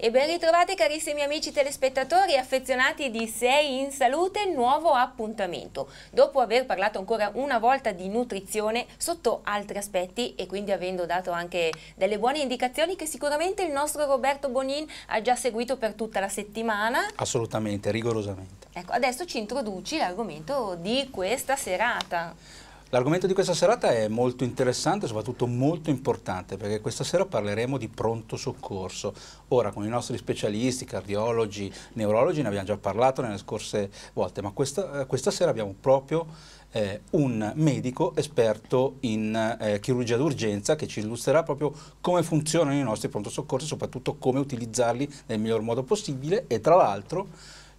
E ben ritrovati carissimi amici telespettatori e affezionati di Sei in salute, nuovo appuntamento. Dopo aver parlato ancora una volta di nutrizione sotto altri aspetti e quindi avendo dato anche delle buone indicazioni che sicuramente il nostro Roberto Bonin ha già seguito per tutta la settimana. Assolutamente, rigorosamente. Ecco, adesso ci introduci l'argomento di questa serata. L'argomento di questa serata è molto interessante e soprattutto molto importante perché questa sera parleremo di pronto soccorso. Ora con i nostri specialisti, cardiologi, neurologi ne abbiamo già parlato nelle scorse volte, ma questa, eh, questa sera abbiamo proprio eh, un medico esperto in eh, chirurgia d'urgenza che ci illustrerà proprio come funzionano i nostri pronto soccorsi e soprattutto come utilizzarli nel miglior modo possibile e tra l'altro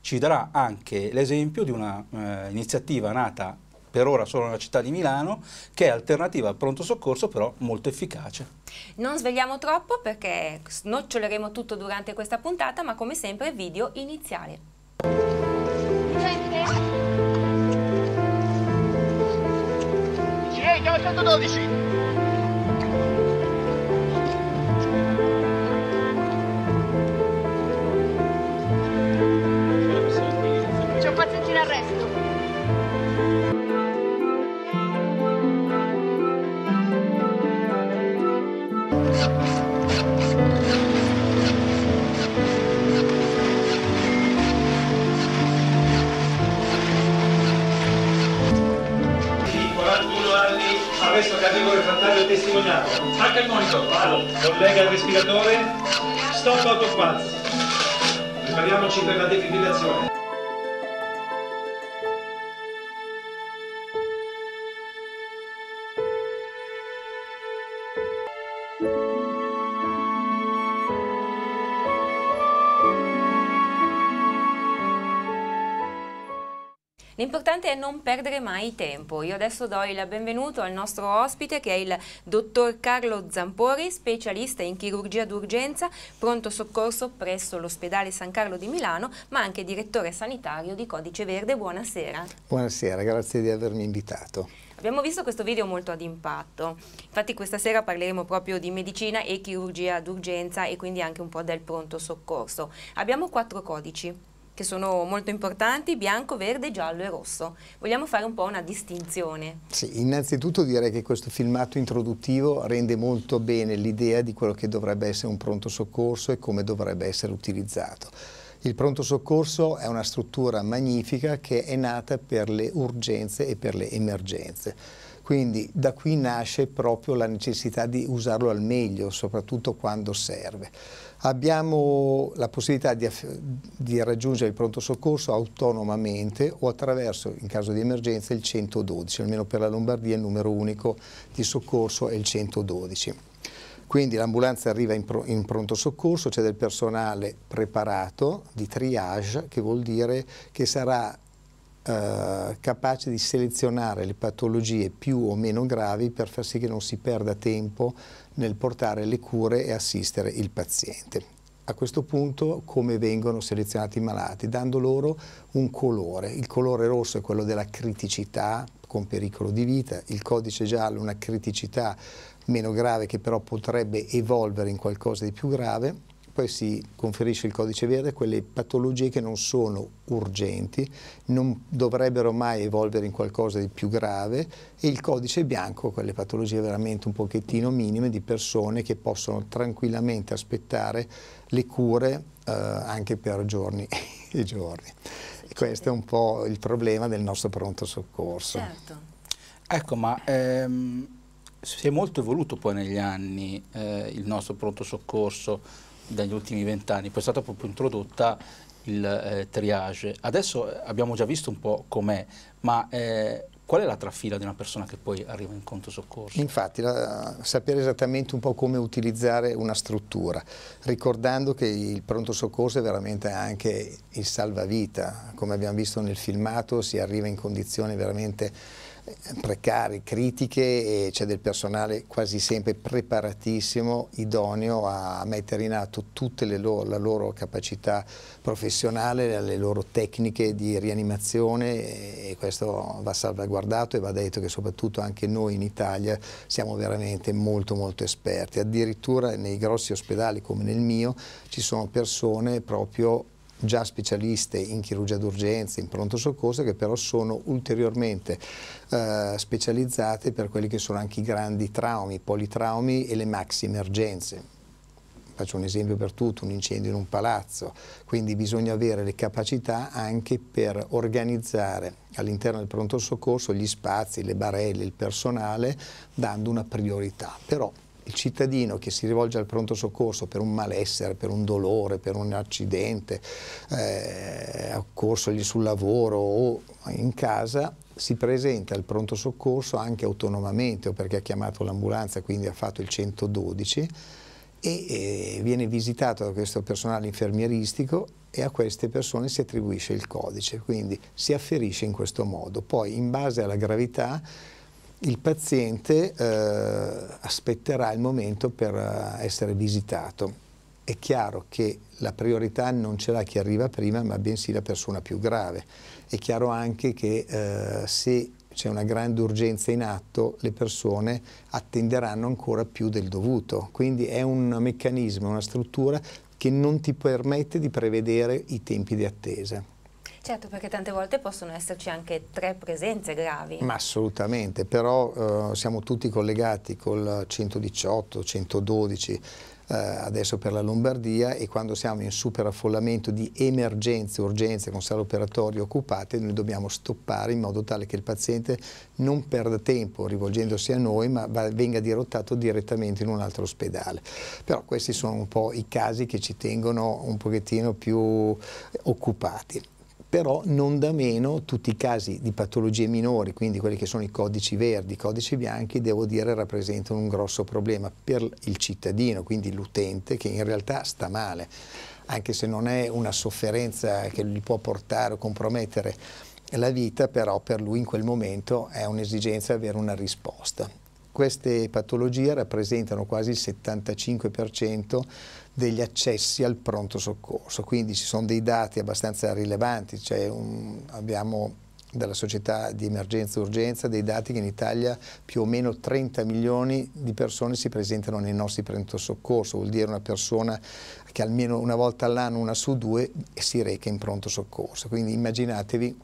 ci darà anche l'esempio di un'iniziativa eh, nata per ora solo nella città di Milano, che è alternativa al pronto soccorso però molto efficace. Non svegliamo troppo perché snoccioleremo tutto durante questa puntata, ma come sempre video iniziale. Sì, 112! Adesso questo categoria fantasma testimoniato. Anche il monitor, vado. Collega il respiratore. Stop autoquaz. Prepariamoci per la defibrillazione. l'importante è non perdere mai tempo. Io adesso do il benvenuto al nostro ospite che è il dottor Carlo Zampori, specialista in chirurgia d'urgenza, pronto soccorso presso l'ospedale San Carlo di Milano, ma anche direttore sanitario di Codice Verde. Buonasera. Buonasera, grazie di avermi invitato. Abbiamo visto questo video molto ad impatto, infatti questa sera parleremo proprio di medicina e chirurgia d'urgenza e quindi anche un po' del pronto soccorso. Abbiamo quattro codici che sono molto importanti, bianco, verde, giallo e rosso. Vogliamo fare un po' una distinzione. Sì, innanzitutto direi che questo filmato introduttivo rende molto bene l'idea di quello che dovrebbe essere un pronto soccorso e come dovrebbe essere utilizzato. Il pronto soccorso è una struttura magnifica che è nata per le urgenze e per le emergenze quindi da qui nasce proprio la necessità di usarlo al meglio, soprattutto quando serve. Abbiamo la possibilità di, di raggiungere il pronto soccorso autonomamente o attraverso, in caso di emergenza, il 112, almeno per la Lombardia il numero unico di soccorso è il 112. Quindi l'ambulanza arriva in, pro, in, pronto soccorso, c'è del personale preparato di triage, che vuol dire che sarà eh, capace di selezionare le patologie più o meno gravi per far sì che non si perda tempo nel portare le cure e assistere il paziente a questo punto come vengono selezionati i malati, dando loro un colore. Il colore rosso è quello della criticità con pericolo di vita, il codice giallo una criticità meno grave che però potrebbe evolvere in qualcosa di più grave poi si conferisce il codice verde a quelle patologie che non sono urgenti, non dovrebbero mai evolvere in qualcosa di più grave e il codice bianco quelle patologie veramente un pochettino minime di persone che possono tranquillamente aspettare le cure eh, anche per giorni e giorni. E questo è un po' il problema del nostro pronto soccorso. Certo. Ecco, ma... Ehm si è molto evoluto poi negli anni eh, il nostro pronto soccorso dagli ultimi vent'anni, poi è stata proprio introdotta il eh, triage. Adesso eh, abbiamo già visto un po' com'è, ma eh, qual è la trafila di una persona che poi arriva in conto soccorso? Infatti, la, sapere esattamente un po' come utilizzare una struttura, ricordando che il pronto soccorso è veramente anche il salvavita, come abbiamo visto nel filmato si arriva in condizioni veramente precari, critiche e c'è del personale quasi sempre preparatissimo, idoneo a mettere in atto tutta lo la loro capacità professionale, le loro tecniche di rianimazione e questo va salvaguardato e va detto che soprattutto anche noi in Italia siamo veramente molto molto esperti, addirittura nei grossi ospedali come nel mio ci sono persone proprio già specialiste in chirurgia d'urgenza, in pronto soccorso, che però sono ulteriormente eh, specializzate per quelli che sono anche i grandi traumi, i politraumi e le maxi emergenze faccio un esempio per tutto, un incendio in un palazzo, quindi bisogna avere le capacità anche per organizzare all'interno del pronto soccorso gli spazi, le barelle, il personale, dando una priorità. Però il cittadino che si rivolge al pronto soccorso per un malessere, per un dolore, per un accidente, eh, occorsogli sul lavoro o in casa, si presenta al pronto soccorso anche autonomamente o perché ha chiamato l'ambulanza, quindi ha fatto il 112 e eh, viene visitato da questo personale infermieristico e a queste persone si attribuisce il codice, quindi si afferisce in questo modo. Poi in base alla gravità il paziente eh, aspetterà il momento per eh, essere visitato. È chiaro che la priorità non ce l'ha chi arriva prima, ma bensì la persona più grave. È chiaro anche che eh, se c'è una grande urgenza in atto, le persone attenderanno ancora più del dovuto. Quindi è un meccanismo, una struttura che non ti permette di prevedere i tempi di attesa. Certo, perché tante volte possono esserci anche tre presenze gravi. Ma assolutamente, però eh, siamo tutti collegati col 118, 112, eh, adesso per la Lombardia e quando siamo in superaffollamento di emergenze, urgenze con sale operatorie occupate, noi dobbiamo stoppare in modo tale che il paziente non perda tempo rivolgendosi a noi ma va, venga dirottato direttamente in un altro ospedale. Però questi sono un po' i casi che ci tengono un pochettino più occupati però non da meno tutti i casi di patologie minori, quindi quelli che sono i codici verdi, i codici bianchi, devo dire rappresentano un grosso problema per il cittadino, quindi l'utente che in realtà sta male, anche se non è una sofferenza che gli può portare o compromettere la vita, però per lui in quel momento è un'esigenza avere una risposta. Queste patologie rappresentano quasi il 75% degli accessi al pronto soccorso, quindi ci sono dei dati abbastanza rilevanti, cioè un, abbiamo dalla società di emergenza e urgenza dei dati che in Italia più o meno 30 milioni di persone si presentano nei nostri pronto soccorso, vuol dire una persona che almeno una volta all'anno, una su due, si reca in pronto soccorso. Quindi immaginatevi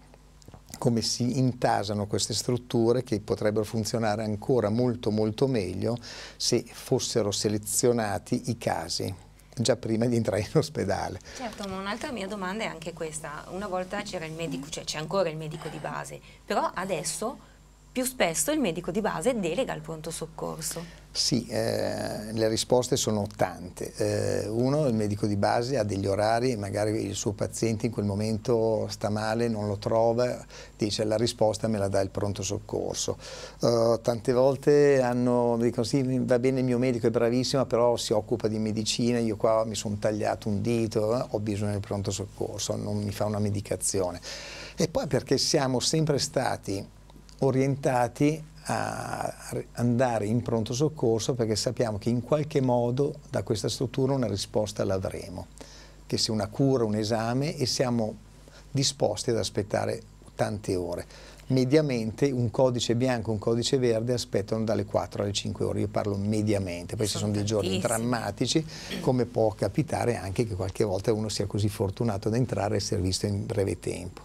come si intasano queste strutture che potrebbero funzionare ancora molto molto meglio se fossero selezionati i casi già prima di entrare in ospedale. Certo, ma un'altra mia domanda è anche questa. Una volta c'era il medico, cioè c'è ancora il medico di base, però adesso più spesso il medico di base delega al pronto soccorso. Sì, eh, le risposte sono tante. Eh, uno, il medico di base ha degli orari magari il suo paziente in quel momento sta male, non lo trova, dice la risposta me la dà il pronto soccorso. Eh, tante volte hanno, dicono sì, va bene il mio medico è bravissimo, però si occupa di medicina, io qua mi sono tagliato un dito, eh, ho bisogno del pronto soccorso, non mi fa una medicazione. E poi perché siamo sempre stati orientati a andare in pronto soccorso perché sappiamo che in qualche modo da questa struttura una risposta l'avremo, che sia una cura, un esame e siamo disposti ad aspettare tante ore. Mediamente un codice bianco e un codice verde aspettano dalle 4 alle 5 ore, io parlo mediamente, poi sono sono dei giorni drammatici come può capitare anche che qualche volta uno sia così fortunato da entrare e essere visto in breve tempo.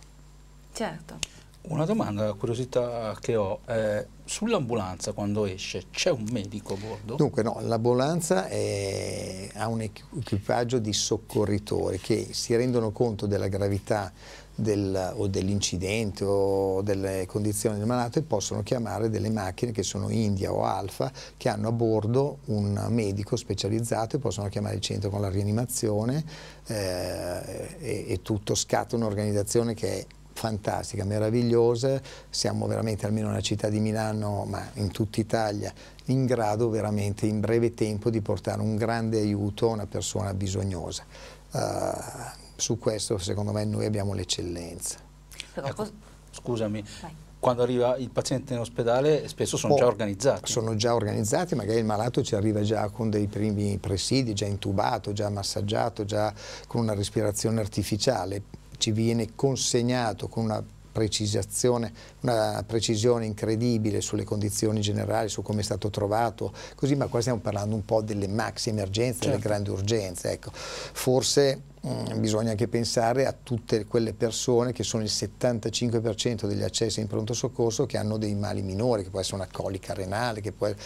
Certo. Una domanda, una curiosità che ho, eh, sull'ambulanza quando esce c'è un medico a bordo? Dunque no, l'ambulanza ha un equipaggio di soccorritori che si rendono conto della gravità del, o dell'incidente o delle condizioni del malato e possono chiamare delle macchine che sono India o Alfa che hanno a bordo un medico specializzato e possono chiamare il centro con la rianimazione eh, e, e tutto scatta un'organizzazione che è fantastica, meravigliosa, siamo veramente almeno nella città di Milano, ma in tutta Italia, in grado veramente in breve tempo di portare un grande aiuto a una persona bisognosa. Uh, su questo secondo me noi abbiamo l'eccellenza. Ecco, scusami, Vai quando arriva il paziente in ospedale spesso sono oh, già organizzati. Sono già organizzati, magari il malato ci arriva già con dei primi presidi, già intubato, già massaggiato, già con una respirazione artificiale ci viene consegnato con una precisazione, una precisione incredibile sulle condizioni generali, su come è stato trovato, così, ma qua stiamo parlando un po' delle maxi emergenze, certo. delle grandi urgenze. Ecco. Forse mh, mm, bisogna anche pensare a tutte quelle persone che sono il 75% degli accessi in pronto soccorso che hanno dei mali minori, che può essere una colica renale, che può essere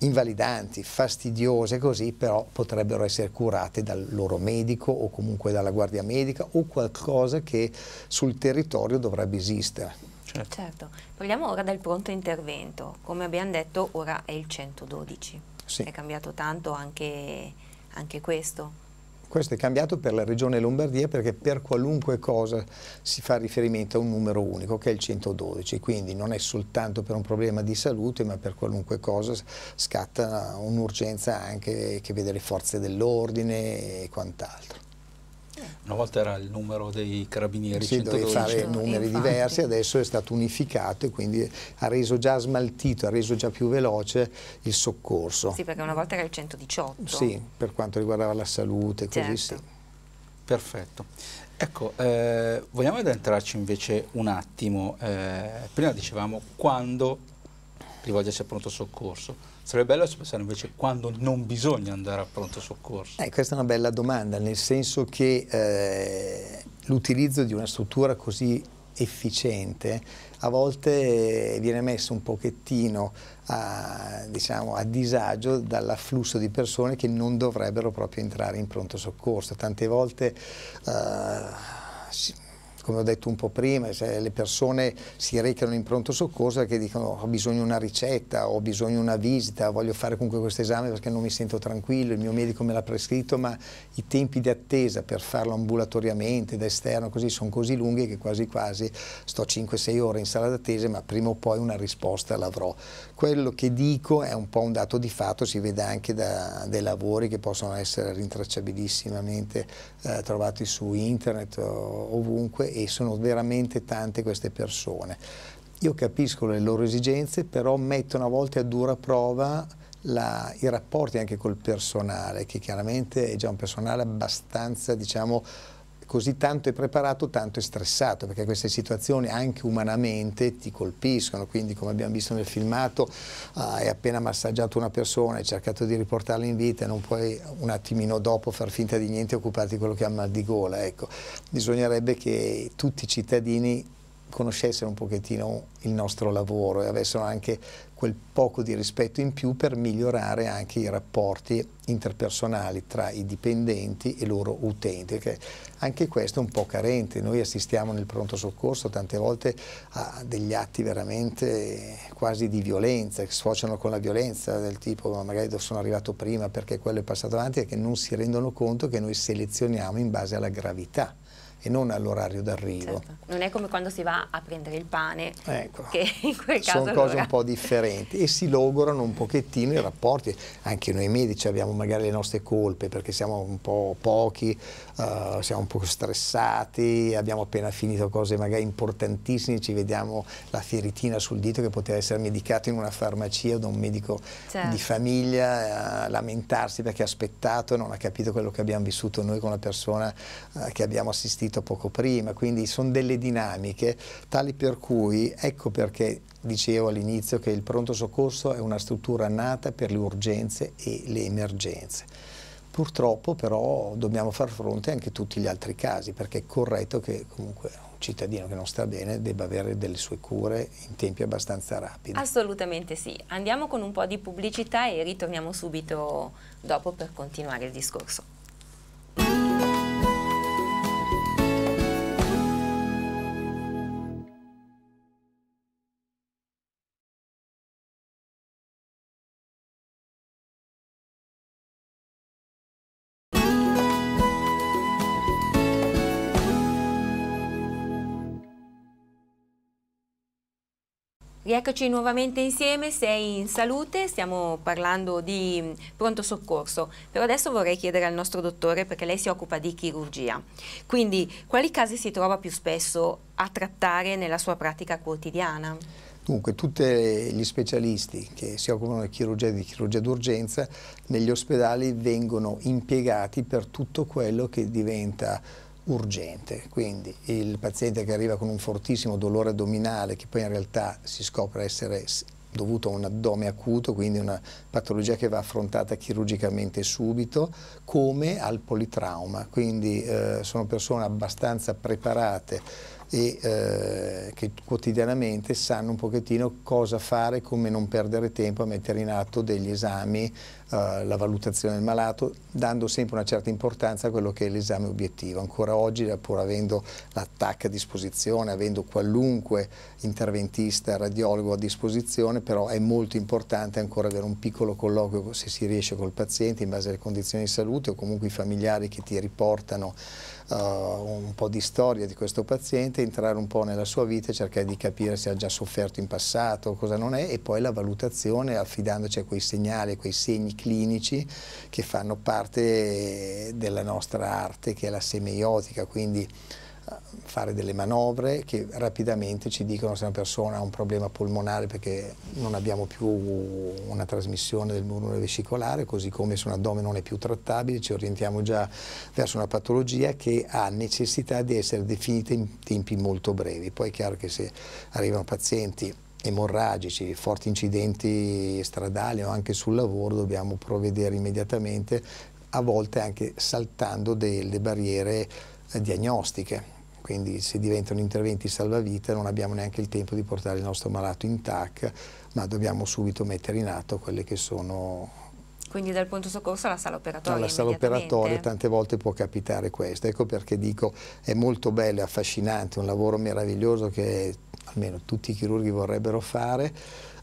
invalidanti, fastidiose così, però potrebbero essere curate dal loro medico o comunque dalla guardia medica o qualcosa che sul territorio dovrebbe esistere. Certo. certo. Parliamo ora del pronto intervento. Come abbiamo detto, ora è il 112. Sì. È cambiato tanto anche, anche questo. Questo è cambiato per la regione Lombardia perché per qualunque cosa si fa riferimento a un numero unico che è il 112, quindi non è soltanto per un problema di salute ma per qualunque cosa scatta un'urgenza anche che vede le forze dell'ordine e quant'altro. Una volta era il numero dei carabinieri. Sì, 112. dovevi fare numeri diversi, adesso è stato unificato e quindi ha reso già smaltito, ha reso già più veloce il soccorso. Sì, perché una volta era il 118. Sì, per quanto riguardava la salute, certo. così sì. Perfetto. Ecco, eh, vogliamo addentrarci invece un attimo. Eh, prima dicevamo quando rivolgersi al pronto soccorso Sarebbe bello se invece quando non bisogna andare a pronto soccorso. Eh, questa è una bella domanda, nel senso che eh, l'utilizzo di una struttura così efficiente a volte viene messo un pochettino a, diciamo, a disagio dall'afflusso di persone che non dovrebbero proprio entrare in pronto soccorso. Tante volte eh, come ho detto un po' prima, cioè le persone si recano in pronto soccorso perché dicono ho bisogno di una ricetta, ho bisogno di una visita, voglio fare comunque questo esame perché non mi sento tranquillo, il mio medico me l'ha prescritto, ma i tempi di attesa per farlo ambulatoriamente, da esterno, così sono così lunghi che quasi quasi sto 5-6 ore in sala d'attesa, ma prima o poi una risposta l'avrò. Quello che dico è un po' un dato di fatto, si vede anche da dei lavori che possono essere rintracciabilissimamente eh, trovati su internet o, ovunque e sono veramente tante queste persone. Io capisco le loro esigenze, però mettono a volte a dura prova la, i rapporti anche col personale, che chiaramente è già un personale abbastanza, diciamo, così tanto è preparato, tanto è stressato, perché queste situazioni anche umanamente ti colpiscono, quindi come abbiamo visto nel filmato eh, hai appena massaggiato una persona, hai cercato di riportarla in vita e non puoi un attimino dopo far finta di niente e occuparti di quello che ha mal di gola, ecco. bisognerebbe che tutti i cittadini conoscessero un pochettino il nostro lavoro e avessero anche quel poco di rispetto in più per migliorare anche i rapporti interpersonali tra i dipendenti e i loro utenti, perché anche questo è un po' carente, noi assistiamo nel pronto soccorso tante volte a degli atti veramente quasi di violenza, che sfociano con la violenza del tipo ma magari sono arrivato prima perché quello è passato avanti e che non si rendono conto che noi selezioniamo in base alla gravità e non all'orario d'arrivo. Certo. Non è come quando si va a prendere il pane, ecco. che in quel caso... Sono cose un po' differenti e si logorano un pochettino i rapporti, anche noi medici abbiamo magari le nostre colpe perché siamo un po' pochi, uh, siamo un po' stressati, abbiamo appena finito cose magari importantissime, ci vediamo la fieritina sul dito che poteva essere medicato in una farmacia o da un medico certo. di famiglia, a eh, lamentarsi perché ha aspettato e non ha capito quello che abbiamo vissuto noi con la persona uh, che abbiamo assistito finito poco prima, quindi sono delle dinamiche tali per cui, ecco perché dicevo all'inizio che il pronto soccorso è una struttura nata per le urgenze e le emergenze. Purtroppo però dobbiamo far fronte anche a tutti gli altri casi perché è corretto che comunque un cittadino che non sta bene debba avere delle sue cure in tempi abbastanza rapidi. Assolutamente sì. Andiamo con un po' di pubblicità e ritorniamo subito dopo per continuare il discorso. Rieccoci nuovamente insieme, sei in salute, stiamo parlando di mm, pronto soccorso, però adesso vorrei chiedere al nostro dottore, perché lei si occupa di chirurgia, quindi quali casi si trova più spesso a trattare nella sua pratica quotidiana? Dunque, tutti gli specialisti che si occupano di chirurgia e di chirurgia d'urgenza negli ospedali vengono impiegati per tutto quello che diventa urgente, quindi il paziente che arriva con un fortissimo dolore addominale che poi in realtà si scopre essere dovuto a un addome acuto, quindi una patologia che va affrontata chirurgicamente subito, come al politrauma, quindi eh, sono persone abbastanza preparate e eh, che quotidianamente sanno un pochettino cosa fare, come non perdere tempo a mettere in atto degli esami eh, la valutazione del malato, dando sempre una certa importanza a quello che è l'esame obiettivo. Ancora oggi, pur avendo l'attacco a disposizione, avendo qualunque interventista, radiologo a disposizione, però è molto importante ancora avere un piccolo colloquio, se si riesce, col paziente in base alle condizioni di salute o comunque i familiari che ti riportano uh, un po' di storia di questo paziente, entrare un po' nella sua vita e cercare di capire se ha già sofferto in passato, cosa non è, e poi la valutazione affidandoci a quei segnali, a quei segni clinici che fanno parte della nostra arte, che è la semiotica, quindi fare delle manovre che rapidamente ci dicono se una persona ha un problema polmonare perché non abbiamo più una trasmissione del murmure vesicolare, così come se un addome non è più trattabile ci orientiamo già verso una patologia che ha necessità di essere definita in tempi molto brevi. Poi è chiaro che se arrivano pazienti emorragici, forti incidenti stradali o anche sul lavoro dobbiamo provvedere immediatamente, a volte anche saltando delle barriere eh, diagnostiche quindi se diventano interventi salvavita non abbiamo neanche il tempo di portare il nostro malato in TAC, ma dobbiamo subito mettere in atto quelle che sono... Quindi dal punto soccorso alla sala operatoria? Alla sala operatoria tante volte può capitare questo, ecco perché dico è molto bello, è affascinante, un lavoro meraviglioso che almeno tutti i chirurghi vorrebbero fare,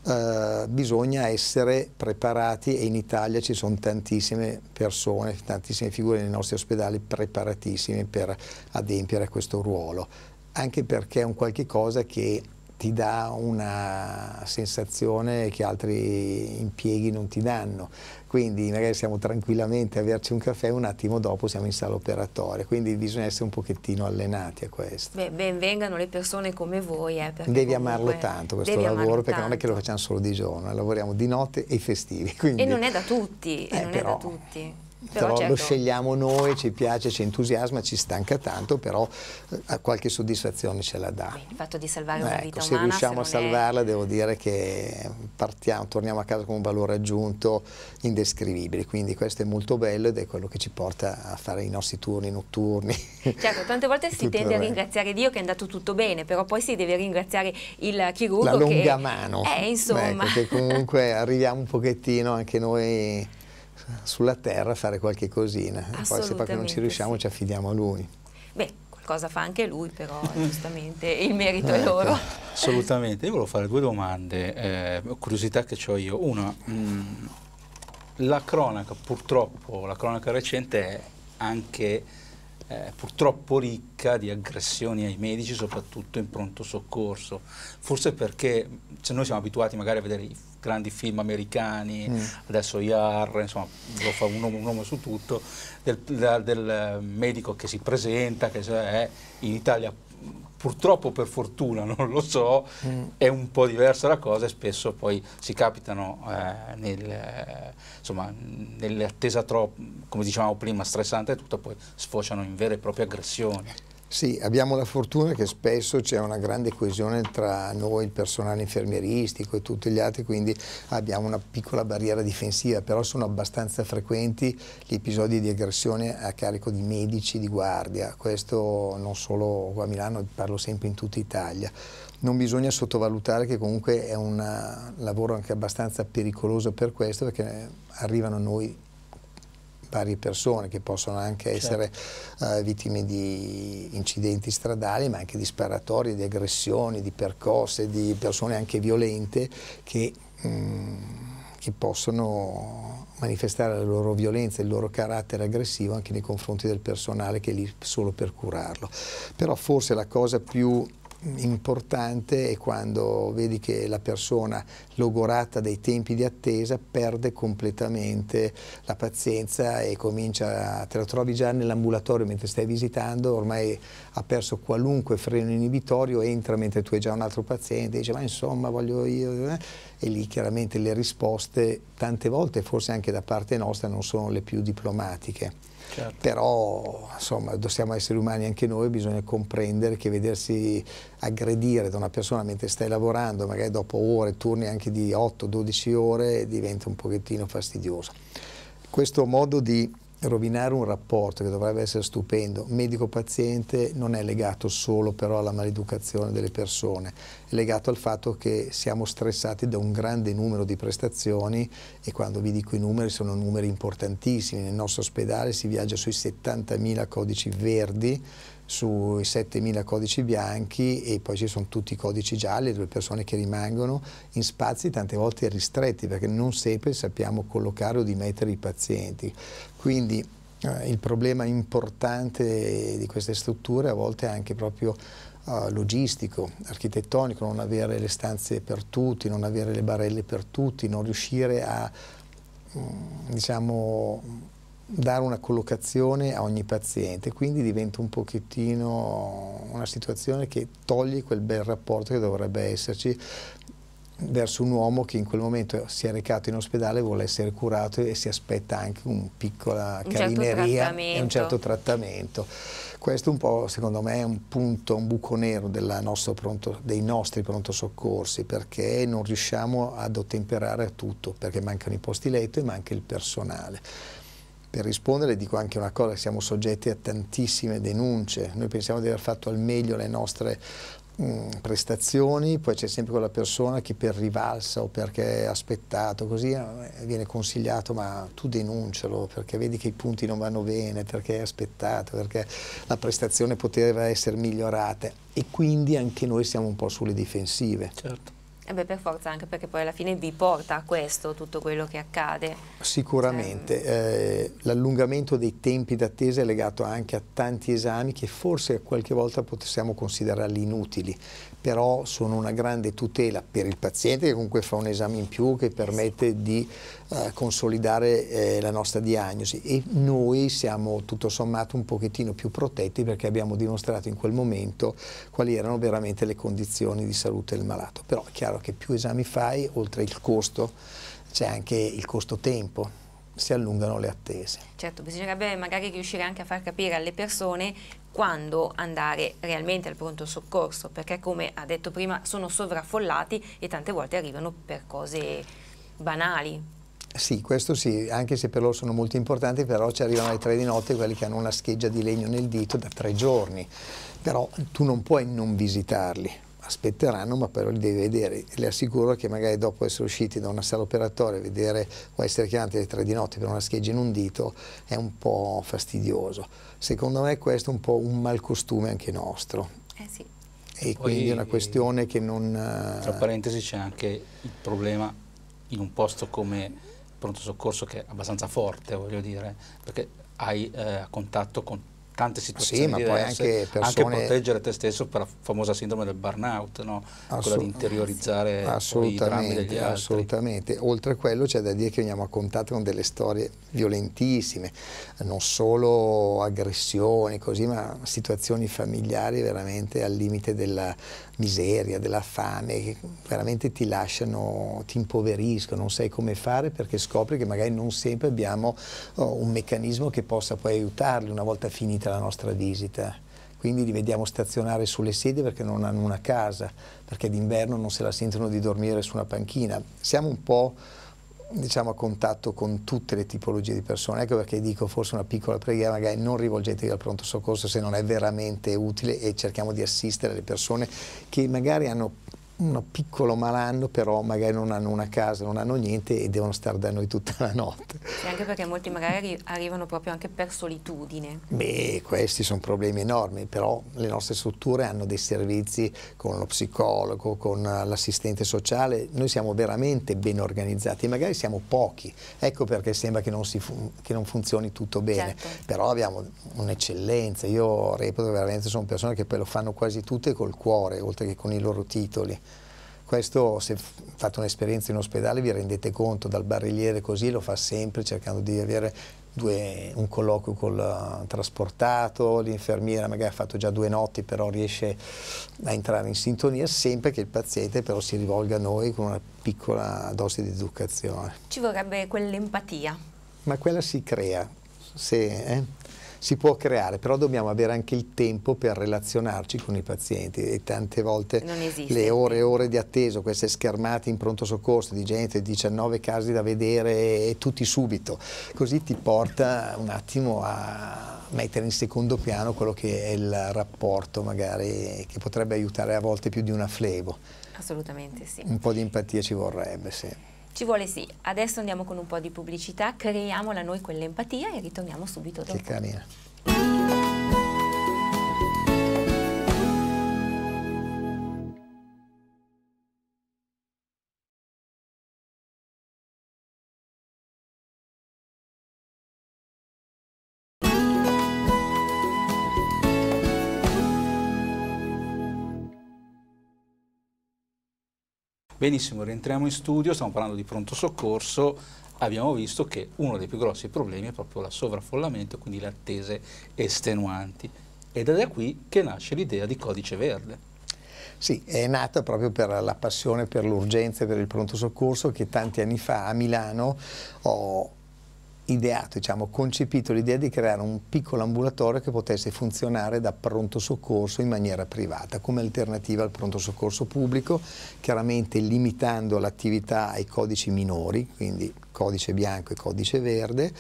eh, bisogna essere preparati e in Italia ci sono tantissime persone, tantissime figure nei nostri ospedali preparatissime per adempiere a questo ruolo, anche perché è un qualche cosa che ti dà una sensazione che altri impieghi non ti danno. Quindi magari siamo tranquillamente a berci un caffè e un attimo dopo siamo in sala operatoria, quindi bisogna essere un pochettino allenati a questo. Beh, ben vengano le persone come voi. Eh, devi amarlo tanto questo lavoro perché tanto. non è che lo facciamo solo di giorno, eh, lavoriamo di notte e festivi. Quindi... E non è da tutti, eh, non però... è da tutti però, certo. lo scegliamo noi, ci piace, ci entusiasma, ci stanca tanto, però eh, qualche soddisfazione ce la dà. Beh, il fatto di salvare ecco, una vita se umana. Riusciamo se riusciamo a salvarla è... devo dire che partiamo, torniamo a casa con un valore aggiunto indescrivibile, quindi questo è molto bello ed è quello che ci porta a fare i nostri turni notturni. Certo, tante volte si tende bene. a ringraziare Dio che è andato tutto bene, però poi si deve ringraziare il chirurgo. La lunga che... mano. Eh, insomma. Ecco, che comunque arriviamo un pochettino anche noi sulla terra fare qualche cosina. Poi se proprio non ci riusciamo sì. ci affidiamo a lui. Beh, qualcosa fa anche lui però, giustamente, il merito eh, è ecco. loro. Assolutamente, io volevo fare due domande, eh, curiosità che ho io. Una, mh, mm, la cronaca purtroppo, la cronaca recente è anche eh, purtroppo ricca di aggressioni ai medici, soprattutto in pronto soccorso. Forse perché cioè noi siamo abituati magari a vedere i grandi film americani, mm. adesso IAR, insomma lo fa un nome, un uomo su tutto, del, del, eh, medico che si presenta, che è in Italia purtroppo per fortuna, non lo so, mm. è un po' diversa la cosa e spesso poi si capitano eh, nel, eh, insomma, nell'attesa troppo, come dicevamo prima, stressante e tutto, poi sfociano in vere e proprie aggressioni. Sì, abbiamo la fortuna che spesso c'è una grande coesione tra noi, il personale infermieristico e tutti gli altri, quindi abbiamo una piccola barriera difensiva, però sono abbastanza frequenti gli episodi di aggressione a carico di medici di guardia, questo non solo a Milano, parlo sempre in tutta Italia. Non bisogna sottovalutare che comunque è un lavoro anche abbastanza pericoloso per questo, perché arrivano noi pari persone che possono anche certo. essere uh, vittime di incidenti stradali ma anche di sparatorie, di aggressioni, di percosse, di persone anche violente che, mh, mm, che possono manifestare la loro violenza, il loro carattere aggressivo anche nei confronti del personale che è lì solo per curarlo. Però forse la cosa più importante è quando vedi che la persona logorata dei tempi di attesa perde completamente la pazienza e comincia, a, te la trovi già nell'ambulatorio mentre stai visitando, ormai ha perso qualunque freno inibitorio, entra mentre tu hai già un altro paziente, dice ma insomma voglio io, eh? e lì chiaramente le risposte tante volte, forse anche da parte nostra, non sono le più diplomatiche. Certo. Però, insomma, siamo esseri umani anche noi, bisogna comprendere che vedersi aggredire da una persona mentre stai lavorando, magari dopo ore, turni anche di 8-12 ore, diventa un pochettino fastidioso. Questo modo di rovinare un rapporto che dovrebbe essere stupendo, medico-paziente non è legato solo però alla maleducazione delle persone, è legato al fatto che siamo stressati da un grande numero di prestazioni e quando vi dico i numeri sono numeri importantissimi, nel nostro ospedale si viaggia sui 70.000 codici verdi sui 7.000 codici bianchi e poi ci sono tutti i codici gialli dove persone che rimangono in spazi tante volte ristretti perché non sempre sappiamo collocare o dimettere i pazienti. Quindi eh, il problema importante di queste strutture a volte è anche proprio eh, logistico, architettonico, non avere le stanze per tutti, non avere le barelle per tutti, non riuscire a mm, diciamo, dare una collocazione a ogni paziente, quindi diventa un pochettino una situazione che toglie quel bel rapporto che dovrebbe esserci verso un uomo che in quel momento si è recato in ospedale, vuole essere curato e si aspetta anche una piccola un certo carineria certo e un certo trattamento. Questo un po', secondo me, è un punto, un buco nero pronto, dei nostri pronto soccorsi, perché non riusciamo ad ottemperare a tutto, perché mancano i posti letto e manca il personale per rispondere dico anche una cosa, siamo soggetti a tantissime denunce, noi pensiamo di aver fatto al meglio le nostre mm, prestazioni, poi c'è sempre quella persona che per rivalsa o perché è aspettato, così eh, viene consigliato ma tu denuncialo perché vedi che i punti non vanno bene, perché è aspettato, perché la prestazione poteva essere migliorata e quindi anche noi siamo un po' sulle difensive. Certo. E eh beh, per forza anche perché poi alla fine vi porta a questo tutto quello che accade. Sicuramente, cioè... eh, l'allungamento dei tempi d'attesa è legato anche a tanti esami che forse qualche volta possiamo considerarli inutili, però sono una grande tutela per il paziente che comunque fa un esame in più che permette di consolidare eh, la nostra diagnosi e noi siamo tutto sommato un pochettino più protetti perché abbiamo dimostrato in quel momento quali erano veramente le condizioni di salute del malato. Però è chiaro che più esami fai, oltre il costo, c'è anche il costo tempo si allungano le attese. Certo, bisognerebbe magari riuscire anche a far capire alle persone quando andare realmente al pronto soccorso, perché come ha detto prima sono sovraffollati e tante volte arrivano per cose banali. Sì, questo sì, anche se per loro sono molto importanti, però ci arrivano alle tre di notte quelli che hanno una scheggia di legno nel dito da tre giorni, però tu non puoi non visitarli, aspetteranno ma però li devi vedere le assicuro che magari dopo essere usciti da una sala operatoria vedere o essere chiamati alle tre di notte per una scheggia in un dito è un po' fastidioso secondo me questo è un po' un malcostume anche nostro eh sì. e Poi, quindi è una questione che non tra parentesi c'è anche il problema in un posto come pronto soccorso che è abbastanza forte, voglio dire, perché hai eh, a contatto con tante situazioni sì, ma diverse, poi anche, persone... anche proteggere te stesso per la famosa sindrome del burnout, no? Assolut quella di interiorizzare i degli altri. Assolutamente, oltre a quello c'è da dire che veniamo a contatto con delle storie violentissime, non solo aggressioni così, ma situazioni familiari veramente al limite della, miseria, della fame, che veramente ti lasciano, ti impoveriscono, non sai come fare perché scopri che magari non sempre abbiamo oh, un meccanismo che possa poi aiutarli una volta finita la nostra visita. Quindi li vediamo stazionare sulle sedie perché non hanno una casa, perché d'inverno non se la sentono di dormire su una panchina. Siamo un po' diciamo, a contatto con tutte le tipologie di persone, ecco perché dico forse una piccola preghiera, magari non rivolgetevi al pronto soccorso se non è veramente utile e cerchiamo di assistere le persone che magari hanno un piccolo malanno però magari non hanno una casa, non hanno niente e devono stare da noi tutta la notte. Sì, anche perché molti magari arrivano proprio anche per solitudine. Beh, questi sono problemi enormi, però le nostre strutture hanno dei servizi con lo psicologo, con l'assistente sociale, noi siamo veramente ben organizzati, magari siamo pochi, ecco perché sembra che non, che non funzioni tutto bene, certo. però abbiamo un'eccellenza, io reputo veramente sono persone che poi lo fanno quasi tutte col cuore, oltre che con i loro titoli questo se fate un'esperienza in ospedale vi rendete conto, dal barrigliere così lo fa sempre cercando di avere due, un colloquio col eh, trasportato, l'infermiera magari ha fatto già due notti però riesce a entrare in sintonia sempre che il paziente però si rivolga a noi con una piccola dose di educazione. Ci vorrebbe quell'empatia. Ma quella si crea, se, eh? si può creare, però dobbiamo avere anche il tempo per relazionarci con i pazienti e tante volte le ore e ore di attesa, queste schermate in pronto soccorso di gente, 19 casi da vedere e tutti subito, così ti porta un attimo a mettere in secondo piano quello che è il rapporto magari che potrebbe aiutare a volte più di una flevo. Assolutamente sì. Un po' di empatia ci vorrebbe, sì. Ci vuole sì. Adesso andiamo con un po' di pubblicità, creiamola noi quell'empatia e ritorniamo subito dopo. Che carina. Benissimo, rientriamo in studio, stiamo parlando di pronto soccorso, abbiamo visto che uno dei più grossi problemi è proprio la sovraffollamento, quindi le attese estenuanti. Ed è da qui che nasce l'idea di codice verde. Sì, è nata proprio per la passione per l'urgenza e per il pronto soccorso che tanti anni fa a Milano ho ideato, diciamo, concepito l'idea di creare un piccolo ambulatorio che potesse funzionare da pronto soccorso in maniera privata, come alternativa al pronto soccorso pubblico, chiaramente limitando l'attività ai codici minori, quindi codice bianco e codice verde,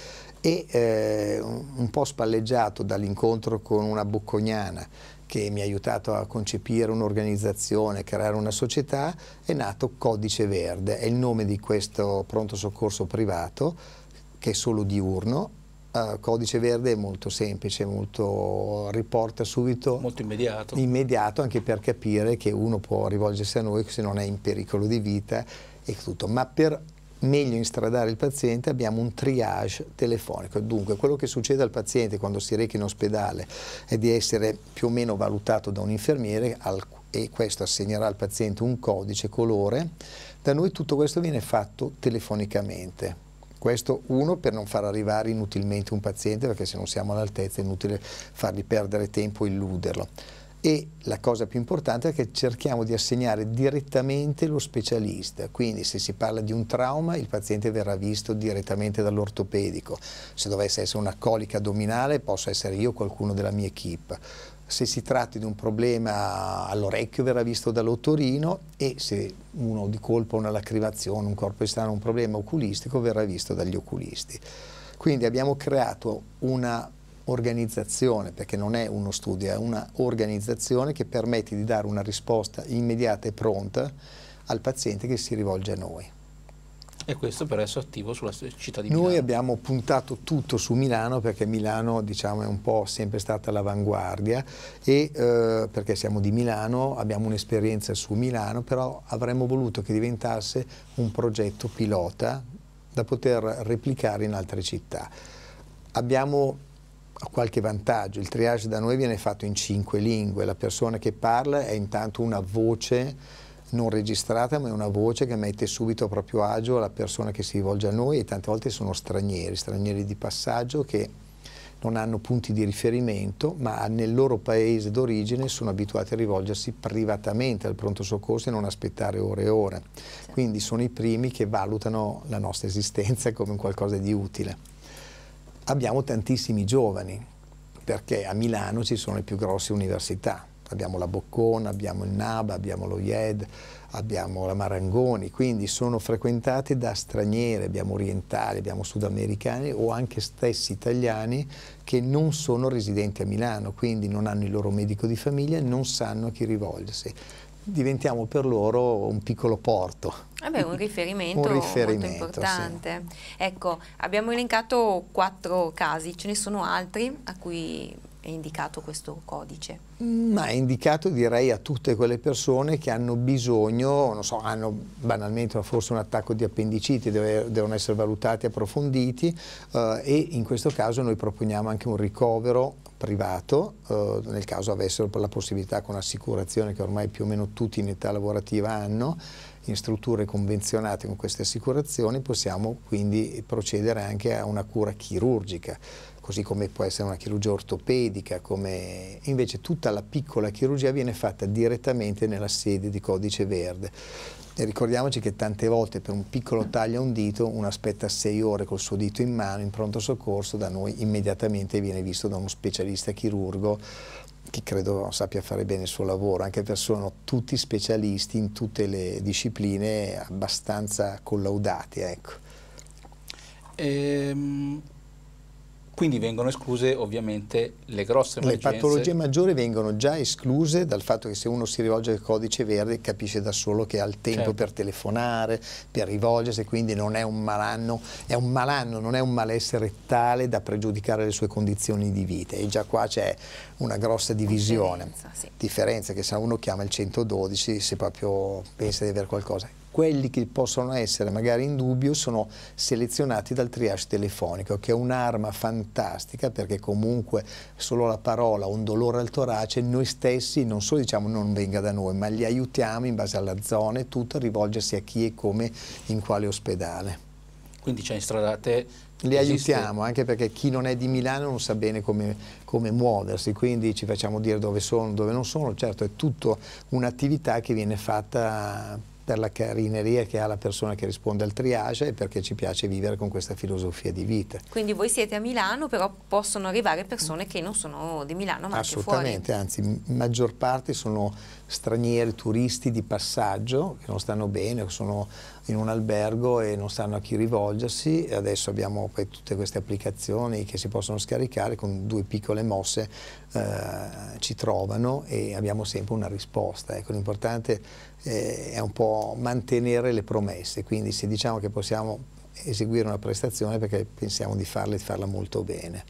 e eh, un po' spalleggiato dall'incontro con una boccognana che mi ha aiutato a concepire un'organizzazione, creare una società, è nato Codice Verde, è il nome di questo pronto soccorso privato che è solo diurno. Uh, codice verde è molto semplice, molto, riporta subito. Molto immediato. Immediato anche per capire che uno può rivolgersi a noi se non è in pericolo di vita e tutto. Ma per meglio instradare il paziente abbiamo un triage telefonico. Dunque quello che succede al paziente quando si reca in ospedale è di essere più o meno valutato da un infermiere e questo assegnerà al paziente un codice colore. Da noi tutto questo viene fatto telefonicamente. Questo uno per non far arrivare inutilmente un paziente perché se non siamo all'altezza è inutile fargli perdere tempo e illuderlo. E la cosa più importante è che cerchiamo di assegnare direttamente lo specialista, quindi se si parla di un trauma il paziente verrà visto direttamente dall'ortopedico, se dovesse essere una colica addominale posso essere io o qualcuno della mia equip, se si tratti di un problema all'orecchio verrà visto dall'ottorino e se uno di colpo una lacrimazione, un corpo estraneo, un problema oculistico verrà visto dagli oculisti. Quindi abbiamo creato una organizzazione, perché non è uno studio, è un'organizzazione che permette di dare una risposta immediata e pronta al paziente che si rivolge a noi. E questo per essere attivo sulla città di Milano. Noi abbiamo puntato tutto su Milano perché Milano diciamo, è un po' sempre stata all'avanguardia e eh, perché siamo di Milano, abbiamo un'esperienza su Milano, però avremmo voluto che diventasse un progetto pilota da poter replicare in altre città. Abbiamo qualche vantaggio, il triage da noi viene fatto in cinque lingue, la persona che parla è intanto una voce non registrata ma è una voce che mette subito a proprio agio la persona che si rivolge a noi e tante volte sono stranieri, stranieri di passaggio che non hanno punti di riferimento ma nel loro paese d'origine sono abituati a rivolgersi privatamente al pronto soccorso e non aspettare ore e ore. Sì. Certo. Quindi sono i primi che valutano la nostra esistenza come qualcosa di utile. Abbiamo tantissimi giovani perché a Milano ci sono le più grosse università, abbiamo la Boccona, abbiamo il Naba, abbiamo lo Yed, abbiamo la Marangoni, quindi sono frequentate da straniere, abbiamo orientali, abbiamo sudamericani o anche stessi italiani che non sono residenti a Milano, quindi non hanno il loro medico di famiglia e non sanno a chi rivolgersi diventiamo per loro un piccolo porto. Vabbè, un riferimento, un riferimento molto importante. Sì. Ecco, abbiamo elencato quattro casi, ce ne sono altri a cui è indicato questo codice? Mm, ma è indicato direi a tutte quelle persone che hanno bisogno, non so, hanno banalmente forse un attacco di appendiciti, deve, devono essere valutati, approfonditi eh, e in questo caso noi proponiamo anche un ricovero privato eh, nel caso avessero la possibilità con l'assicurazione che ormai più o meno tutti in età lavorativa hanno in strutture convenzionate con queste assicurazioni possiamo quindi procedere anche a una cura chirurgica così come può essere una chirurgia ortopedica, come... invece tutta la piccola chirurgia viene fatta direttamente nella sede di codice verde. E ricordiamoci che tante volte per un piccolo taglio a un dito uno aspetta sei ore col suo dito in mano in pronto soccorso, da noi immediatamente viene visto da uno specialista chirurgo che credo sappia fare bene il suo lavoro, anche perché sono tutti specialisti in tutte le discipline abbastanza collaudati. Ecco. Ehm, quindi vengono escluse ovviamente le grosse emergenze. Le patologie maggiori vengono già escluse dal fatto che se uno si rivolge al codice verde capisce da solo che ha il tempo certo. per telefonare, per rivolgersi, quindi non è un malanno, è un malanno, non è un malessere tale da pregiudicare le sue condizioni di vita e già qua c'è una grossa divisione, differenza, sì. differenza che se uno chiama il 112 se proprio pensa di avere qualcosa quelli che possono essere magari in dubbio sono selezionati dal triage telefonico, che è un'arma fantastica perché comunque solo la parola un dolore al torace, noi stessi non solo diciamo non venga da noi, ma li aiutiamo in base alla zona e tutto a rivolgersi a chi e come in quale ospedale. Quindi c'è in instradate li aiutiamo anche perché chi non è di Milano non sa bene come, come, muoversi, quindi ci facciamo dire dove sono, dove non sono, certo è tutta un'attività che viene fatta per la carineria che ha la persona che risponde al triage e perché ci piace vivere con questa filosofia di vita. Quindi voi siete a Milano, però possono arrivare persone che non sono di Milano, ma Assolutamente, anche fuori. anzi, maggior parte sono stranieri, turisti di passaggio che non stanno bene, sono in un albergo e non sanno a chi rivolgersi. Adesso abbiamo poi tutte queste applicazioni che si possono scaricare, con due piccole mosse eh, ci trovano e abbiamo sempre una risposta. Ecco, l'importante eh, è un po' mantenere le promesse, quindi se diciamo che possiamo eseguire una prestazione perché pensiamo di farla e di farla molto bene.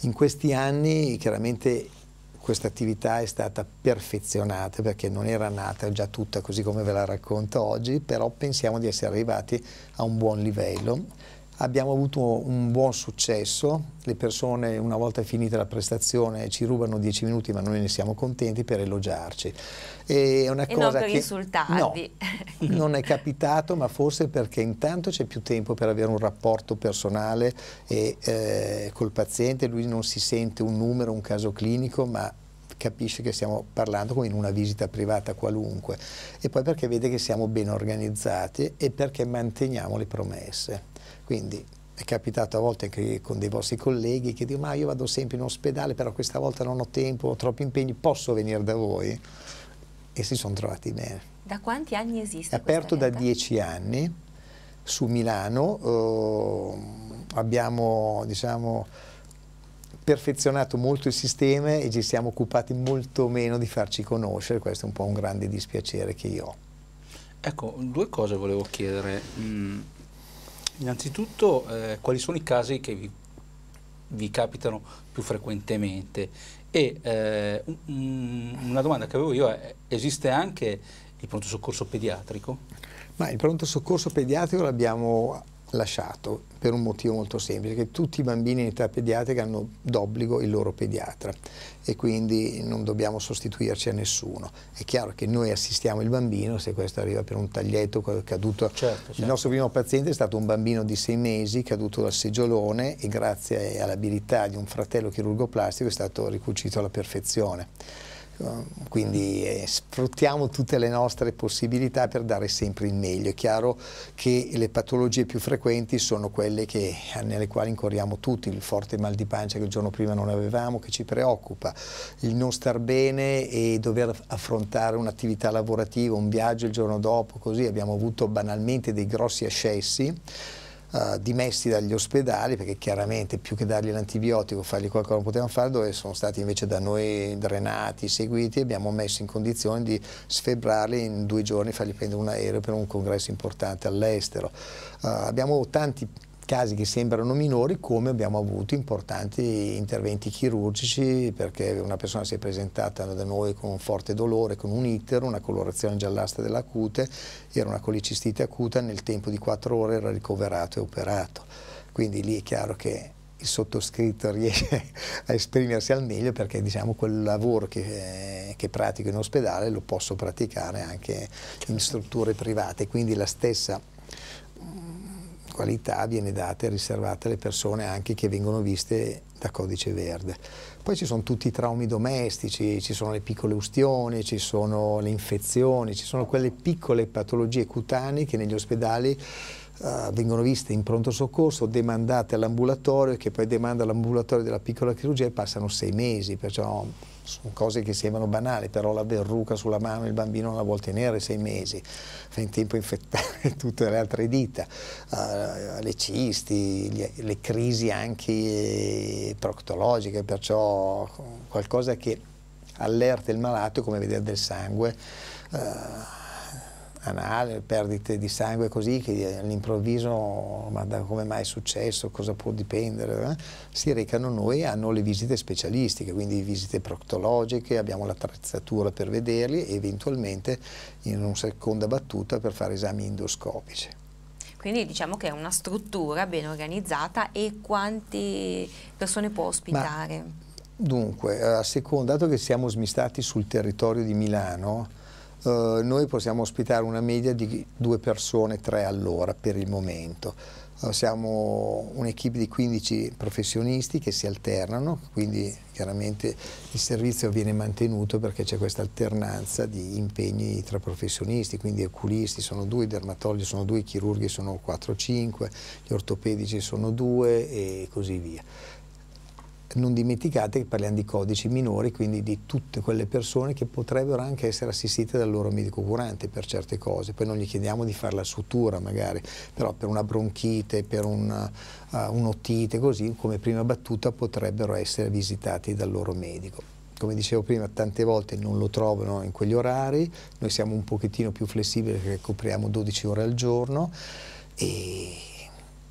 In questi anni chiaramente questa attività è stata perfezionata perché non era nata già tutta così come ve la racconto oggi, però pensiamo di essere arrivati a un buon livello Abbiamo avuto un buon successo, le persone una volta finita la prestazione ci rubano dieci minuti ma noi ne siamo contenti per elogiarci. E, è una e cosa non per che, No, non è capitato ma forse perché intanto c'è più tempo per avere un rapporto personale e, eh, col paziente, lui non si sente un numero, un caso clinico ma capisce che stiamo parlando come in una visita privata qualunque e poi perché vede che siamo ben organizzati e perché manteniamo le promesse. Quindi è capitato a volte anche con dei vostri colleghi che dicono ma io vado sempre in ospedale però questa volta non ho tempo, ho troppi impegni, posso venire da voi? E si sono trovati bene. Da quanti anni esiste? È aperto da dieci anni su Milano, eh, abbiamo diciamo, perfezionato molto il sistema e ci siamo occupati molto meno di farci conoscere, questo è un po' un grande dispiacere che io ho. Ecco, due cose volevo chiedere. Mm Innanzitutto, eh, quali sono i casi che vi, vi capitano più frequentemente? E eh, un, una domanda che avevo io è, esiste anche il pronto soccorso pediatrico? Ma il pronto soccorso pediatrico l'abbiamo lasciato per un motivo molto semplice, che tutti i bambini in età pediatrica hanno d'obbligo il loro pediatra e quindi non dobbiamo sostituirci a nessuno. È chiaro che noi assistiamo il bambino se questo arriva per un taglietto caduto. Certo, certo. Il nostro primo paziente è stato un bambino di sei mesi caduto dal seggiolone e grazie all'abilità di un fratello chirurgo plastico è stato ricucito alla perfezione Ecco, quindi eh, sfruttiamo tutte le nostre possibilità per dare sempre il meglio. È chiaro che le patologie più frequenti sono quelle che, nelle quali incorriamo tutti, il forte mal di pancia che il giorno prima non avevamo, che ci preoccupa, il non star bene e dover affrontare un'attività lavorativa, un viaggio il giorno dopo, così abbiamo avuto banalmente dei grossi ascessi eh, dimessi dagli ospedali perché chiaramente più che dargli l'antibiotico, fargli qualcosa non potevano fare, dove sono stati invece da noi drenati, seguiti e abbiamo messo in condizione di sfebrarli in due giorni, fargli prendere un aereo per un congresso importante all'estero. Uh, abbiamo tanti casi che sembrano minori come abbiamo avuto importanti interventi chirurgici perché una persona si è presentata da noi con un forte dolore, con un itero, una colorazione giallastra della cute, era una colicistite acuta, nel tempo di 4 ore era ricoverato e operato. Quindi lì è chiaro che il sottoscritto riesce a esprimersi al meglio perché diciamo quel lavoro che, eh, che, pratico in ospedale lo posso praticare anche in strutture private, quindi la stessa qualità viene data e riservata alle persone anche che vengono viste da codice verde. Poi ci sono tutti i traumi domestici, ci sono le piccole ustioni, ci sono le infezioni, ci sono quelle piccole patologie cutanee che negli ospedali Uh, vengono viste in pronto soccorso, demandate all'ambulatorio che poi demanda all'ambulatorio della piccola chirurgia e passano sei mesi, perciò sono cose che sembrano banali, però la verruca sulla mano il bambino non la vuol tenere sei mesi, fa in tempo a infettare tutte le altre dita, uh, le cisti, le crisi anche eh, proctologiche, perciò qualcosa che allerta il malato come vedere del sangue. Uh, anale, perdite di sangue così che all'improvviso, ma da come mai è successo, cosa può dipendere, eh? si recano noi e hanno le visite specialistiche, quindi visite proctologiche, abbiamo l'attrezzatura per vederli e eventualmente in una seconda battuta per fare esami endoscopici. Quindi diciamo che è una struttura ben organizzata e quante persone può ospitare? Ma, dunque, eh, a seconda, dato che siamo smistati sul territorio di Milano, eh, noi possiamo ospitare una media di due persone, tre all'ora per il momento. Eh, siamo un'equipe di 15 professionisti che si alternano, quindi chiaramente il servizio viene mantenuto perché c'è questa alternanza di impegni tra professionisti, quindi oculisti sono due, dermatologi sono due, chirurghi sono 4-5, gli ortopedici sono due e così via non dimenticate che parliamo di codici minori, quindi di tutte quelle persone che potrebbero anche essere assistite dal loro medico curante per certe cose, poi non gli chiediamo di fare la sutura magari, però per una bronchite, per una, eh, uh, così come prima battuta potrebbero essere visitati dal loro medico come dicevo prima, tante volte non lo trovano in quegli orari, noi siamo un pochettino più flessibili perché copriamo 12 ore al giorno e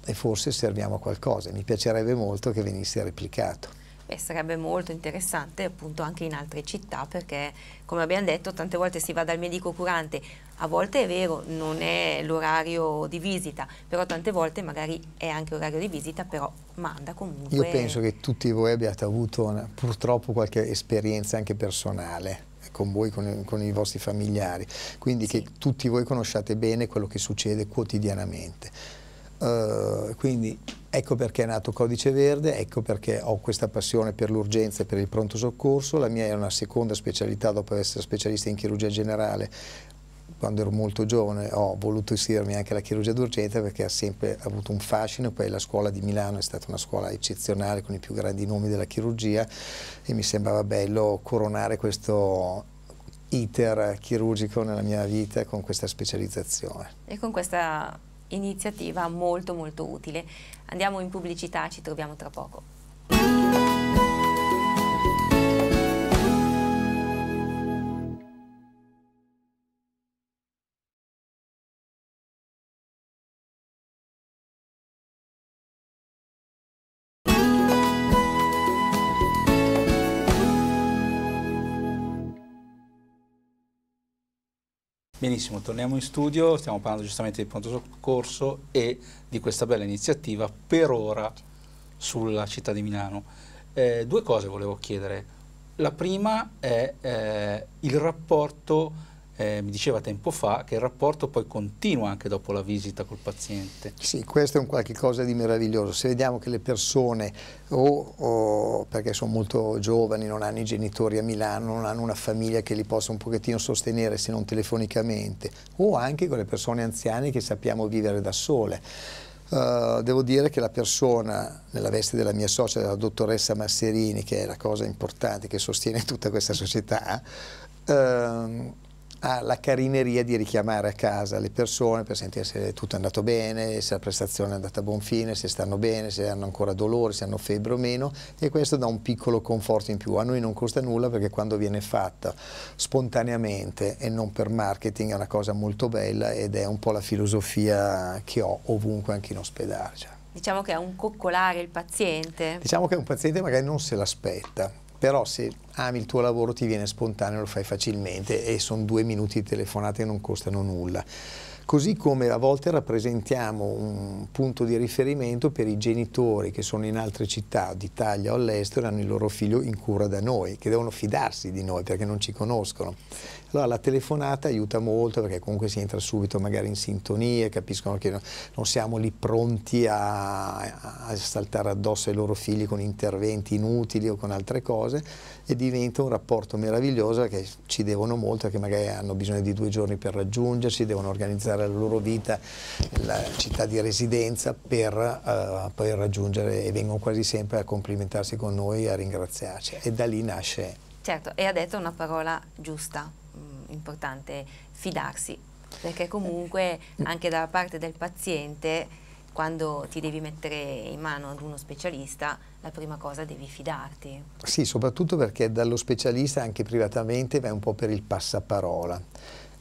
e forse serviamo a qualcosa. Mi piacerebbe molto che venisse replicato. E sarebbe molto interessante appunto anche in altre città perché come abbiamo detto tante volte si va dal medico curante a volte è vero non è l'orario di visita però tante volte magari è anche orario di visita però manda comunque io penso che tutti voi abbiate avuto una, purtroppo qualche esperienza anche personale eh, con voi, con, con i vostri familiari quindi sì. che tutti voi conosciate bene quello che succede quotidianamente eh, quindi ecco perché è nato Codice Verde, ecco perché ho questa passione per l'urgenza e per il pronto soccorso, la mia è una seconda specialità dopo essere specialista in chirurgia generale, quando ero molto giovane ho voluto iscrivermi anche alla chirurgia d'urgenza perché ha sempre avuto un fascino, poi la scuola di Milano è stata una scuola eccezionale con i più grandi nomi della chirurgia e mi sembrava bello coronare questo iter chirurgico nella mia vita con questa specializzazione. E con questa iniziativa molto molto utile. Andiamo in pubblicità, ci troviamo tra poco. Benissimo, torniamo in studio, stiamo parlando giustamente di pronto soccorso e di questa bella iniziativa per ora sulla città di Milano. Eh, due cose volevo chiedere. La prima è eh, il rapporto eh, mi diceva tempo fa che il rapporto poi continua anche dopo la visita col paziente. Sì, questo è un qualche cosa di meraviglioso. Se vediamo che le persone, o, o perché sono molto giovani, non hanno i genitori a Milano, non hanno una famiglia che li possa un pochettino sostenere se non telefonicamente, o anche con le persone anziane che sappiamo vivere da sole. Uh, devo dire che la persona, nella veste della mia socia, della dottoressa Masserini, che è la cosa importante che sostiene tutta questa società, uh, ha la carineria di richiamare a casa le persone per sentire se tutto è andato bene, se la prestazione è andata a buon fine, se stanno bene, se hanno ancora dolore, se hanno febbre o meno e questo dà un piccolo conforto in più. A noi non costa nulla perché quando viene fatta spontaneamente e non per marketing è una cosa molto bella ed è un po' la filosofia che ho ovunque anche in ospedale. Cioè. Diciamo che è un coccolare il paziente. Diciamo che un paziente magari non se l'aspetta, però se ami il tuo lavoro ti viene spontaneo, lo fai facilmente e sono due minuti di telefonate e non costano nulla. Così come a volte rappresentiamo un punto di riferimento per i genitori che sono in altre città d'Italia o all'estero e hanno il loro figlio in cura da noi, che devono fidarsi di noi perché non ci conoscono. Allora la telefonata aiuta molto perché comunque si entra subito magari in sintonia, capiscono che non siamo lì pronti a, a saltare addosso ai loro figli con interventi inutili o con altre cose e diventa un rapporto meraviglioso che ci devono molto, che magari hanno bisogno di due giorni per raggiungersi, devono organizzare la loro vita, la città di residenza per uh, poi raggiungere e vengono quasi sempre a complimentarsi con noi, e a ringraziarci e da lì nasce. Certo, e ha detto una parola giusta, importante fidarsi, perché comunque anche dalla parte del paziente quando ti devi mettere in mano ad uno specialista, la prima cosa devi fidarti. Sì, soprattutto perché dallo specialista anche privatamente vai un po' per il passaparola